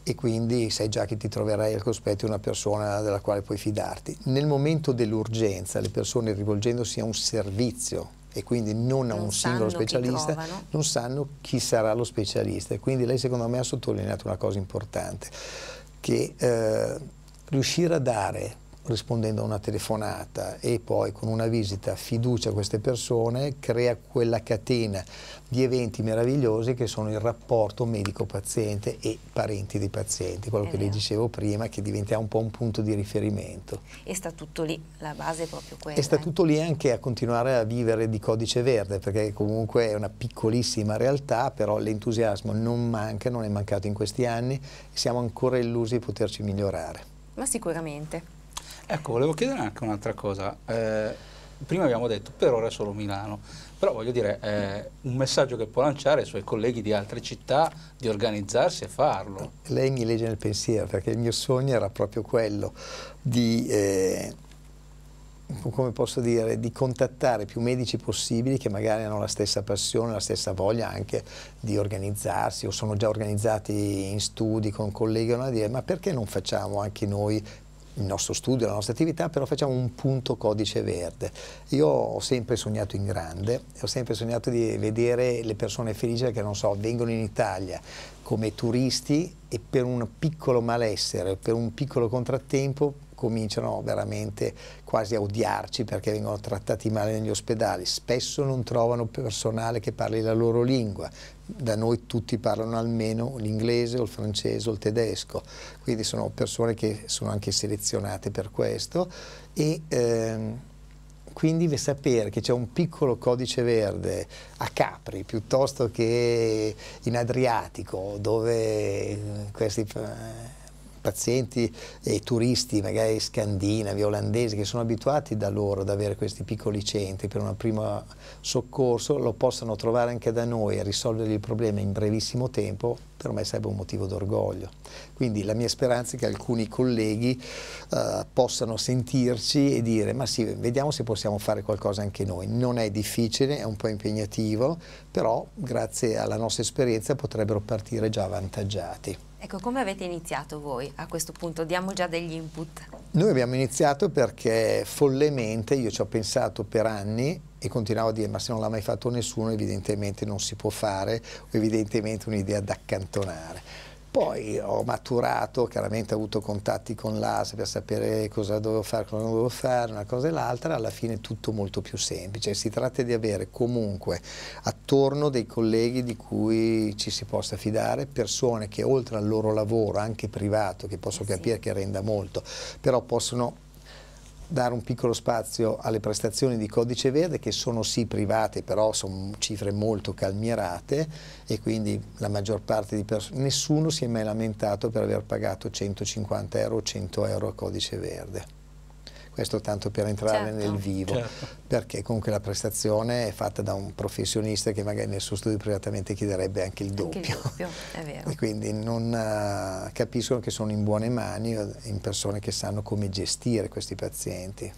e quindi sai già che ti troverai al cospetto di una persona della quale puoi fidarti. Nel momento dell'urgenza le persone rivolgendosi a un servizio e quindi non a non un singolo specialista, non sanno chi sarà lo specialista. E quindi lei secondo me ha sottolineato una cosa importante, che eh, riuscire a dare rispondendo a una telefonata e poi con una visita fiducia a queste persone crea quella catena di eventi meravigliosi che sono il rapporto medico-paziente e parenti dei pazienti, quello è che vero. vi dicevo prima che diventa un po' un punto di riferimento. E sta tutto lì, la base è proprio quella. E sta eh. tutto lì anche a continuare a vivere di codice verde perché comunque è una piccolissima realtà, però l'entusiasmo non manca, non è mancato in questi anni e siamo ancora illusi di poterci migliorare. Ma sicuramente. Ecco, volevo chiedere anche un'altra cosa. Eh, prima abbiamo detto per ora è solo Milano, però voglio dire, eh, un messaggio che può lanciare ai suoi colleghi di altre città di organizzarsi e farlo. Lei mi legge nel pensiero perché il mio sogno era proprio quello di... Eh come posso dire, di contattare più medici possibili che magari hanno la stessa passione, la stessa voglia anche di organizzarsi o sono già organizzati in studi con colleghi, una dire, ma perché non facciamo anche noi il nostro studio, la nostra attività, però facciamo un punto codice verde. Io ho sempre sognato in grande, ho sempre sognato di vedere le persone felici che, non so, vengono in Italia come turisti e per un piccolo malessere, per un piccolo contrattempo cominciano veramente quasi a odiarci perché vengono trattati male negli ospedali, spesso non trovano personale che parli la loro lingua, da noi tutti parlano almeno l'inglese o il francese o il tedesco, quindi sono persone che sono anche selezionate per questo e ehm, quindi sapere che c'è un piccolo codice verde a Capri piuttosto che in Adriatico dove questi eh, pazienti e turisti magari scandinavi, olandesi che sono abituati da loro ad avere questi piccoli centri per un primo soccorso lo possano trovare anche da noi e risolvere il problema in brevissimo tempo per me sarebbe un motivo d'orgoglio. Quindi la mia speranza è che alcuni colleghi eh, possano sentirci e dire ma sì, vediamo se possiamo fare qualcosa anche noi. Non è difficile, è un po' impegnativo, però grazie alla nostra esperienza potrebbero partire già avvantaggiati. Ecco, come avete iniziato voi a questo punto? Diamo già degli input. Noi abbiamo iniziato perché follemente io ci ho pensato per anni e continuavo a dire ma se non l'ha mai fatto nessuno evidentemente non si può fare o evidentemente un'idea da accantonare poi ho maturato, chiaramente ho avuto contatti con l'AS per sapere cosa dovevo fare, cosa non dovevo fare, una cosa e l'altra, alla fine è tutto molto più semplice. Si tratta di avere comunque attorno dei colleghi di cui ci si possa fidare, persone che oltre al loro lavoro, anche privato, che posso eh sì. capire che renda molto, però possono dare un piccolo spazio alle prestazioni di codice verde che sono sì private però sono cifre molto calmierate e quindi la maggior parte di persone, nessuno si è mai lamentato per aver pagato 150 euro o 100 euro a codice verde questo tanto per entrare certo. nel vivo, certo. perché comunque la prestazione è fatta da un professionista che magari nel suo studio privatamente chiederebbe anche il doppio. Anche il doppio è vero. E quindi non uh, capiscono che sono in buone mani in persone che sanno come gestire questi pazienti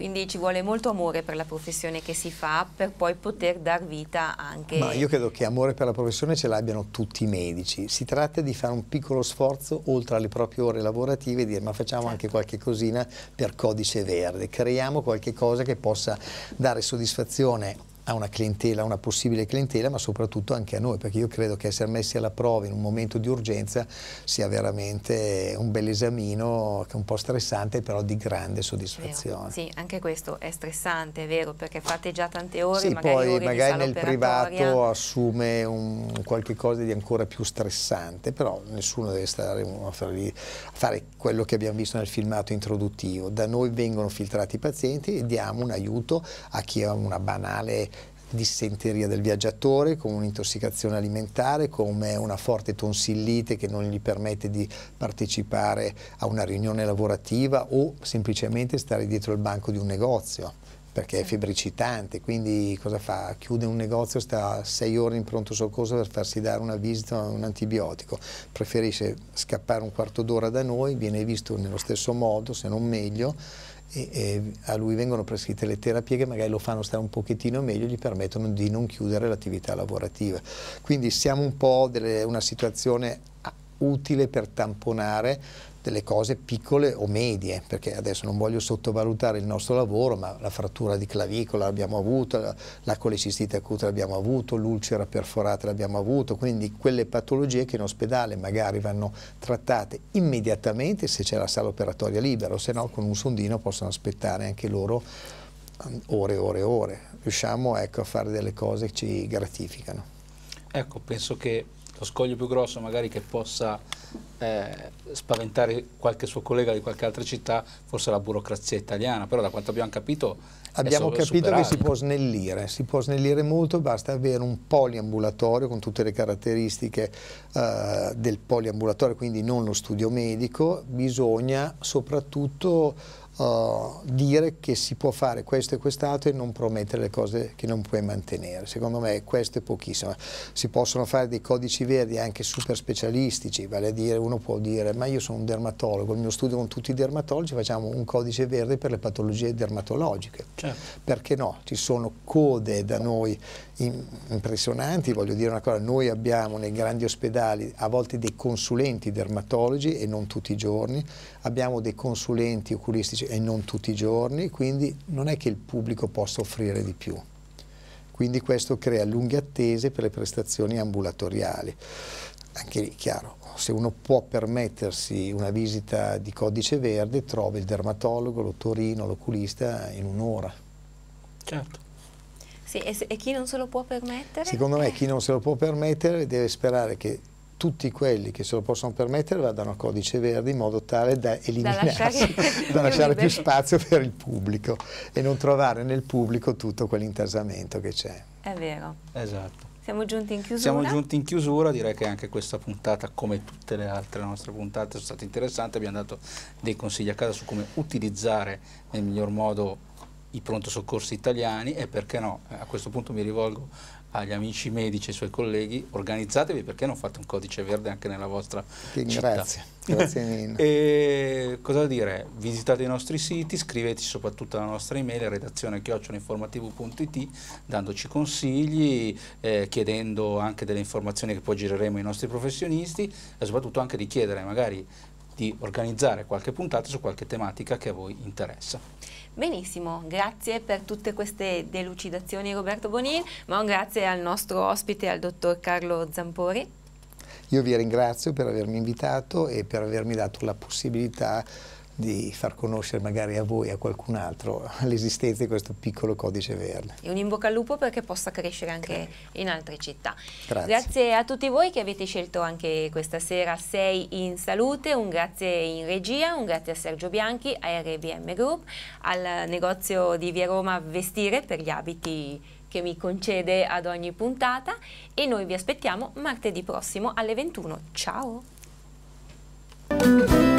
quindi ci vuole molto amore per la professione che si fa per poi poter dar vita anche... Ma io credo che amore per la professione ce l'abbiano tutti i medici, si tratta di fare un piccolo sforzo oltre alle proprie ore lavorative e dire ma facciamo certo. anche qualche cosina per codice verde, creiamo qualche cosa che possa dare soddisfazione a una clientela, a una possibile clientela, ma soprattutto anche a noi, perché io credo che essere messi alla prova in un momento di urgenza sia veramente un bel esamino, che è un po' stressante, però di grande soddisfazione. Sì, anche questo è stressante, è vero, perché fate già tante ore, sì, magari poi magari nel privato assume un, qualche cosa di ancora più stressante, però nessuno deve stare a fare, a fare quello che abbiamo visto nel filmato introduttivo. Da noi vengono filtrati i pazienti e diamo un aiuto a chi ha una banale dissenteria del viaggiatore, come un'intossicazione alimentare, come una forte tonsillite che non gli permette di partecipare a una riunione lavorativa o semplicemente stare dietro il banco di un negozio perché è febbricitante, quindi cosa fa? Chiude un negozio, sta sei ore in pronto soccorso per farsi dare una visita, a un antibiotico, preferisce scappare un quarto d'ora da noi, viene visto nello stesso modo, se non meglio, e, e a lui vengono prescritte le terapie che magari lo fanno stare un pochettino meglio e gli permettono di non chiudere l'attività lavorativa. Quindi siamo un po' in una situazione utile per tamponare delle cose piccole o medie, perché adesso non voglio sottovalutare il nostro lavoro, ma la frattura di clavicola l'abbiamo avuta, la colecistite acuta l'abbiamo avuto, l'ulcera perforata l'abbiamo avuto, quindi quelle patologie che in ospedale magari vanno trattate immediatamente se c'è la sala operatoria libera, o se no con un sondino possono aspettare anche loro um, ore e ore e ore. Riusciamo ecco, a fare delle cose che ci gratificano. Ecco, penso che lo scoglio più grosso magari che possa eh, spaventare qualche suo collega di qualche altra città, forse la burocrazia italiana, però da quanto abbiamo capito... Abbiamo capito superabile. che si può snellire, si può snellire molto, basta avere un poliambulatorio con tutte le caratteristiche eh, del poliambulatorio, quindi non lo studio medico, bisogna soprattutto eh, dire che si può fare questo e quest'altro e non promettere le cose che non puoi mantenere. Secondo me questo è pochissimo. Si possono fare dei codici verdi anche super specialistici, vale a dire uno può dire ma io sono un dermatologo, il mio studio con tutti i dermatologi facciamo un codice verde per le patologie dermatologiche. Certo. Perché no? Ci sono code da noi impressionanti, voglio dire una cosa, noi abbiamo nei grandi ospedali a volte dei consulenti dermatologi e non tutti i giorni, abbiamo dei consulenti oculistici e non tutti i giorni, quindi non è che il pubblico possa offrire di più. Quindi questo crea lunghe attese per le prestazioni ambulatoriali. Anche lì, chiaro, se uno può permettersi una visita di codice verde, trova il dermatologo, l'ottorino, l'oculista in un'ora. Certo. Sì, e, chi non se lo può permettere? Secondo me eh. chi non se lo può permettere deve sperare che tutti quelli che se lo possono permettere vadano a codice verde in modo tale da eliminare, da lasciare, da lasciare più spazio per il pubblico e non trovare nel pubblico tutto quell'intasamento che c'è. È vero. Esatto. Siamo giunti in chiusura. Siamo giunti in chiusura, direi che anche questa puntata, come tutte le altre nostre puntate, sono state interessanti, abbiamo dato dei consigli a casa su come utilizzare nel miglior modo i pronto soccorsi italiani e perché no, eh, a questo punto mi rivolgo agli amici medici e ai suoi colleghi, organizzatevi perché non fate un codice verde anche nella vostra Ti città. Grazie, grazie mille. e cosa dire, visitate i nostri siti, scriveteci soprattutto alla nostra email redazione chiocciolinformativo.it dandoci consigli, eh, chiedendo anche delle informazioni che poi gireremo ai nostri professionisti e soprattutto anche di chiedere magari di organizzare qualche puntata su qualche tematica che a voi interessa. Benissimo, grazie per tutte queste delucidazioni Roberto Bonin, ma un grazie al nostro ospite, al dottor Carlo Zampori. Io vi ringrazio per avermi invitato e per avermi dato la possibilità di far conoscere magari a voi, a qualcun altro, l'esistenza di questo piccolo codice verde. E un in bocca al lupo perché possa crescere anche Grazie. in altre città. Grazie. grazie a tutti voi che avete scelto anche questa sera 6 in salute, un grazie in regia, un grazie a Sergio Bianchi, a RBM Group, al negozio di Via Roma Vestire per gli abiti che mi concede ad ogni puntata e noi vi aspettiamo martedì prossimo alle 21. Ciao!